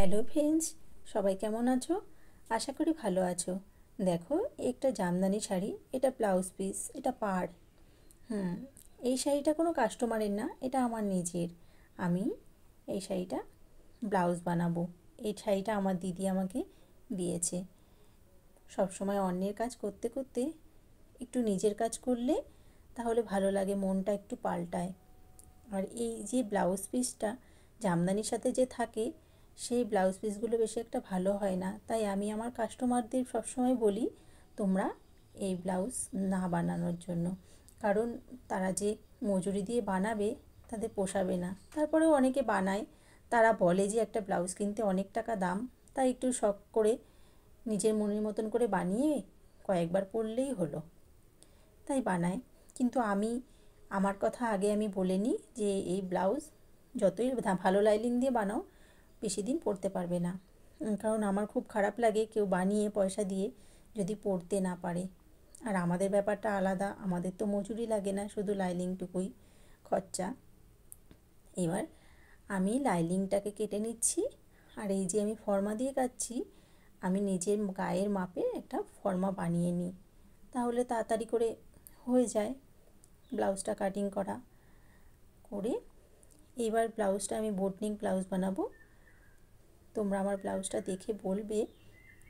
hello friends সবাই কেমন আছো আশা করি ভালো আছো দেখো একটা জামদানি শাড়ি এটা ব্লাউজ পিস এটা পাড় হুম এই শাড়িটা কোনো কাস্টমারের না এটা আমার নিজের আমি এই শাড়িটা ব্লাউজ বানাবো এই শাড়িটা আমার দিদি আমাকে দিয়েছে সবসময় অন্যের কাজ করতে করতে একটু নিজের কাজ করলে তাহলে ভালো লাগে মনটা একটু পাল্টায় আর এই যে ব্লাউজ পিসটা জামদানির সাথে যে থাকে সেই ব্লাউজ পিসগুলো বেশি একটা ভালো হয় না তাই আমি আমার কাস্টমারদের সবসময় বলি তোমরা এই ব্লাউজ না বানানোর জন্য কারণ তারা যে মজুরি দিয়ে বানাবে তাদের পোষাবে না তারপরেও অনেকে বানায় তারা বলে যে একটা ব্লাউজ কিনতে অনেক টাকা দাম তাই একটু শখ করে নিজের মনের মতন করে বানিয়ে কয়েকবার পরলেই হলো তাই বানায় কিন্তু আমি আমার কথা আগে আমি বলে নিই যে এই ব্লাউজ যতই ভালো লাইলিং দিয়ে বানাও বেশি দিন পড়তে পারবে না কারণ আমার খুব খারাপ লাগে কেউ বানিয়ে পয়সা দিয়ে যদি পড়তে না পারে আর আমাদের ব্যাপারটা আলাদা আমাদের তো মজুরি লাগে না শুধু লাইলিংটুকুই খরচা এবার আমি লাইলিংটাকে কেটে নিচ্ছি আর এই যে আমি ফর্মা দিয়ে কাটছি আমি নিজের গায়ের মাপে একটা ফর্মা বানিয়ে নিই তাহলে তাড়াতাড়ি করে হয়ে যায় ব্লাউজটা কাটিং করা করে এবার ব্লাউজটা আমি বোটনিং ব্লাউজ বানাবো তোমরা আমার ব্লাউজটা দেখে বলবে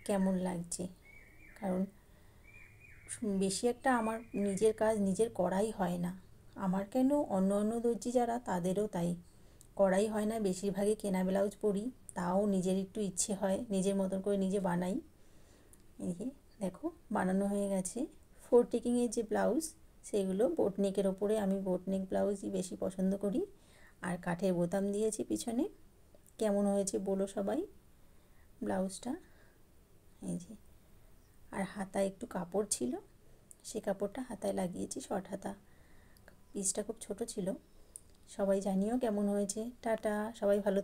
কেমন লাগছে কারণ বেশি একটা আমার নিজের কাজ নিজের করাই হয় না আমার কেন অন্য অন্য দর্জি যারা তাদেরও তাই করাই হয় না বেশিরভাগই কেনা ব্লাউজ পরি তাও নিজের একটু ইচ্ছে হয় নিজের মতন করে নিজে বানাই এই যে দেখো বানানো হয়ে গেছে ফোর টেকিংয়ের যে ব্লাউজ সেগুলো বোটনেকের ওপরে আমি বোটনেক ব্লাউজই বেশি পছন্দ করি আর কাঠের বোতাম দিয়েছি পিছনে কেমন হয়েছে বলো সবাই ব্লাউজটা এই যে আর হাতায় একটু কাপড় ছিল সে কাপড়টা হাতায় লাগিয়েছি শর্ট হাতা পিসটা খুব ছোট ছিল সবাই জানিও কেমন হয়েছে টাটা সবাই ভালো